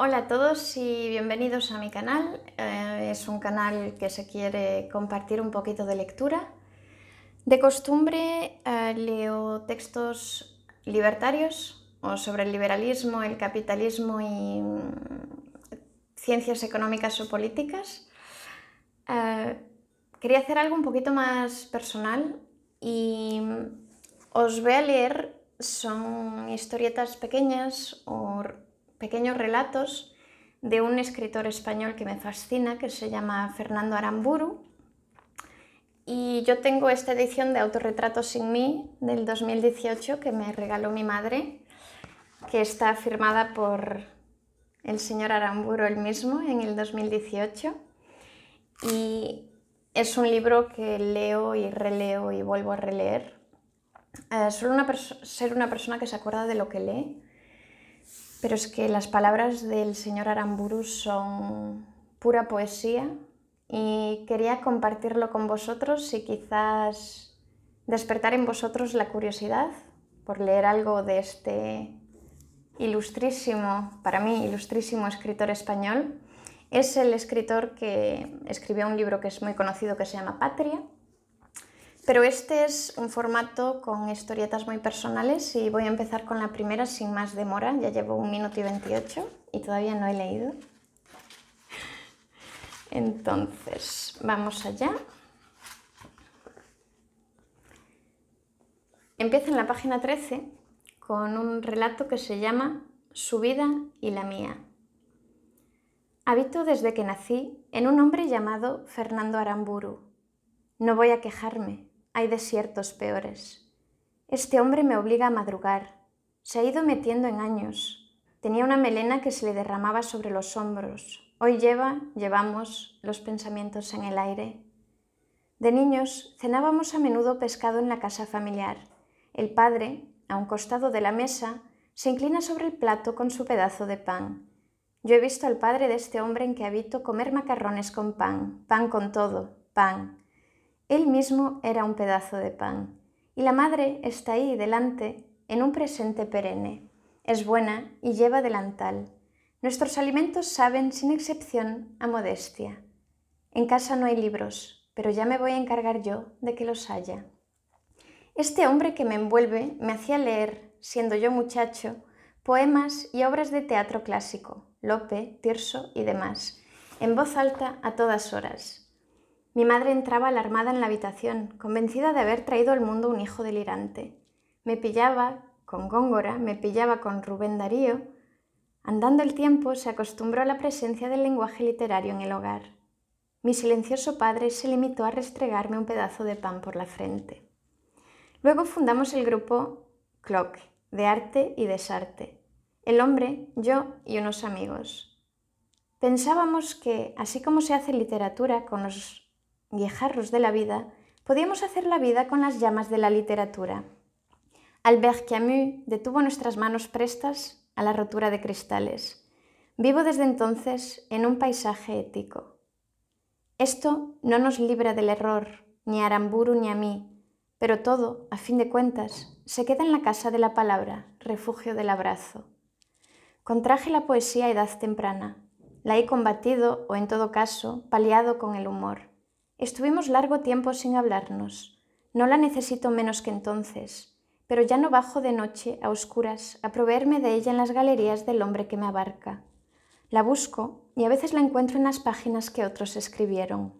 Hola a todos y bienvenidos a mi canal. Eh, es un canal que se quiere compartir un poquito de lectura. De costumbre eh, leo textos libertarios o sobre el liberalismo, el capitalismo y mm, ciencias económicas o políticas. Eh, quería hacer algo un poquito más personal y mm, os voy a leer, son historietas pequeñas o pequeños relatos de un escritor español que me fascina, que se llama Fernando Aramburu. Y yo tengo esta edición de Autorretratos sin mí del 2018 que me regaló mi madre, que está firmada por el señor Aramburu él mismo en el 2018. Y es un libro que leo y releo y vuelvo a releer. Eh, solo ser una persona que se acuerda de lo que lee pero es que las palabras del señor Aramburu son pura poesía y quería compartirlo con vosotros y quizás despertar en vosotros la curiosidad por leer algo de este ilustrísimo, para mí, ilustrísimo escritor español. Es el escritor que escribió un libro que es muy conocido que se llama Patria pero este es un formato con historietas muy personales y voy a empezar con la primera sin más demora. Ya llevo un minuto y veintiocho y todavía no he leído. Entonces, vamos allá. Empieza en la página 13 con un relato que se llama Su vida y la mía. Habito desde que nací en un hombre llamado Fernando Aramburu. No voy a quejarme, hay desiertos peores. Este hombre me obliga a madrugar. Se ha ido metiendo en años. Tenía una melena que se le derramaba sobre los hombros. Hoy lleva, llevamos los pensamientos en el aire. De niños cenábamos a menudo pescado en la casa familiar. El padre, a un costado de la mesa, se inclina sobre el plato con su pedazo de pan. Yo he visto al padre de este hombre en que habito comer macarrones con pan, pan con todo, pan. Él mismo era un pedazo de pan. Y la madre está ahí delante, en un presente perenne. Es buena y lleva delantal. Nuestros alimentos saben, sin excepción, a modestia. En casa no hay libros, pero ya me voy a encargar yo de que los haya. Este hombre que me envuelve me hacía leer, siendo yo muchacho, poemas y obras de teatro clásico, Lope, Tirso y demás, en voz alta a todas horas. Mi madre entraba alarmada en la habitación, convencida de haber traído al mundo un hijo delirante. Me pillaba con Góngora, me pillaba con Rubén Darío. Andando el tiempo, se acostumbró a la presencia del lenguaje literario en el hogar. Mi silencioso padre se limitó a restregarme un pedazo de pan por la frente. Luego fundamos el grupo Clock, de arte y desarte. El hombre, yo y unos amigos. Pensábamos que, así como se hace literatura con los y de la vida, podíamos hacer la vida con las llamas de la literatura. Albert Camus detuvo nuestras manos prestas a la rotura de cristales. Vivo desde entonces en un paisaje ético. Esto no nos libra del error, ni a Aramburu ni a mí, pero todo, a fin de cuentas, se queda en la casa de la palabra, refugio del abrazo. Contraje la poesía a edad temprana. La he combatido, o en todo caso, paliado con el humor. Estuvimos largo tiempo sin hablarnos. No la necesito menos que entonces, pero ya no bajo de noche, a oscuras, a proveerme de ella en las galerías del hombre que me abarca. La busco y a veces la encuentro en las páginas que otros escribieron.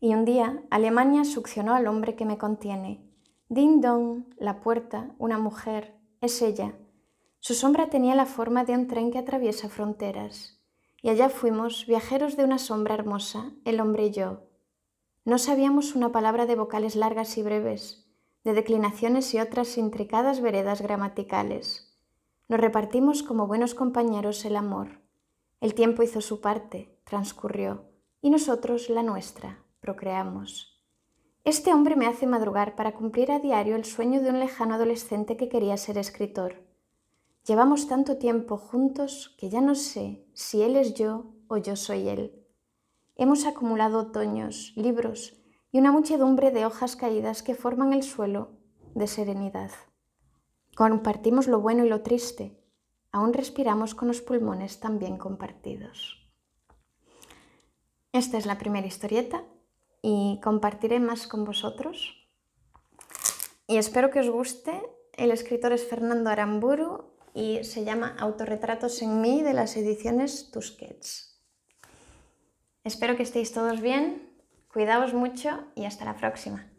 Y un día Alemania succionó al hombre que me contiene. Ding dong, la puerta, una mujer, es ella. Su sombra tenía la forma de un tren que atraviesa fronteras. Y allá fuimos, viajeros de una sombra hermosa, el hombre y yo, no sabíamos una palabra de vocales largas y breves, de declinaciones y otras intricadas veredas gramaticales. Nos repartimos como buenos compañeros el amor. El tiempo hizo su parte, transcurrió, y nosotros la nuestra, procreamos. Este hombre me hace madrugar para cumplir a diario el sueño de un lejano adolescente que quería ser escritor. Llevamos tanto tiempo juntos que ya no sé si él es yo o yo soy él. Hemos acumulado otoños, libros y una muchedumbre de hojas caídas que forman el suelo de serenidad. Compartimos lo bueno y lo triste. Aún respiramos con los pulmones también compartidos. Esta es la primera historieta y compartiré más con vosotros. Y espero que os guste. El escritor es Fernando Aramburu y se llama Autorretratos en mí de las ediciones Tusquets. Espero que estéis todos bien, cuidaos mucho y hasta la próxima.